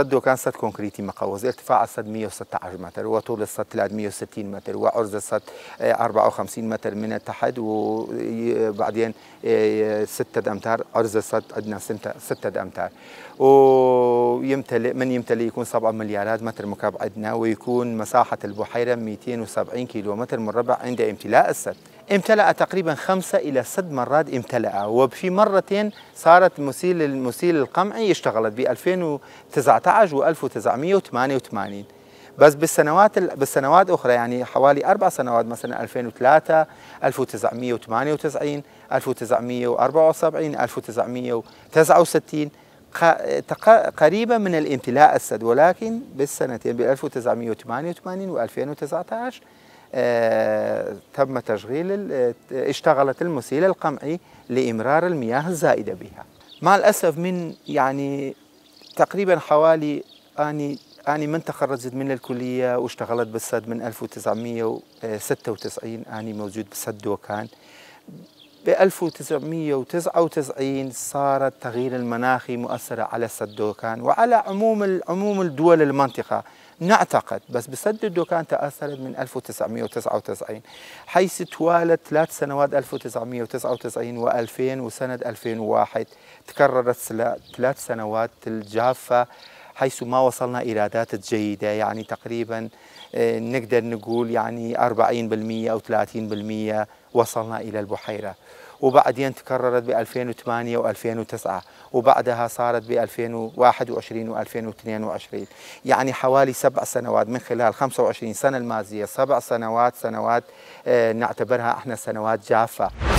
سده كان سد كونكريتي مقوز ارتفاع السد 116 متر وطول السد 360 متر وعرض السد 54 آه، متر من التحت وبعدين آه، 6 آه، امتار عرض السد عندنا 6 امتار ويمتلئ من يمتلئ يكون 7 مليارات متر مكعب عندنا ويكون مساحه البحيره 270 كيلو متر مربع عند امتلاء السد امتلأ تقريبا خمسة إلى ست مرات امتلأ وفي مرتين صارت مسيل المسيل القمعي اشتغلت ب 2019 و 1988 بس بالسنوات بالسنوات اخرى يعني حوالي اربع سنوات مثلا 2003 1998 1974 1969 قريبة من الامتلاء السد ولكن بالسنتين ب 1988 و 2019 تم تشغيل اشتغلت المسيل القمعي لإمرار المياه الزائدة بها مع الأسف من يعني تقريبا حوالي أني أني من تخرجت من الكلية واشتغلت بالسد من 1996 أني موجود بسد دوكان ب 1999 صار التغيير المناخي مؤثرة على دوكان وعلى عموم عموم الدول المنطقة نعتقد بس بسد الدكان تأثرت من 1999 حيث توالت ثلاث سنوات 1999 و2000 وسنة 2001 تكررت ثلاث سنوات الجافة حيث ما وصلنا إيرادات جيدة يعني تقريبا آه، نقدر نقول يعني 40% أو 30% وصلنا إلى البحيرة وبعدين تكررت ب 2008 و2009 وبعدها صارت ب 2021 و2022 يعني حوالي سبع سنوات من خلال 25 سنة الماضية سبع سنوات سنوات آه، نعتبرها احنا سنوات جافة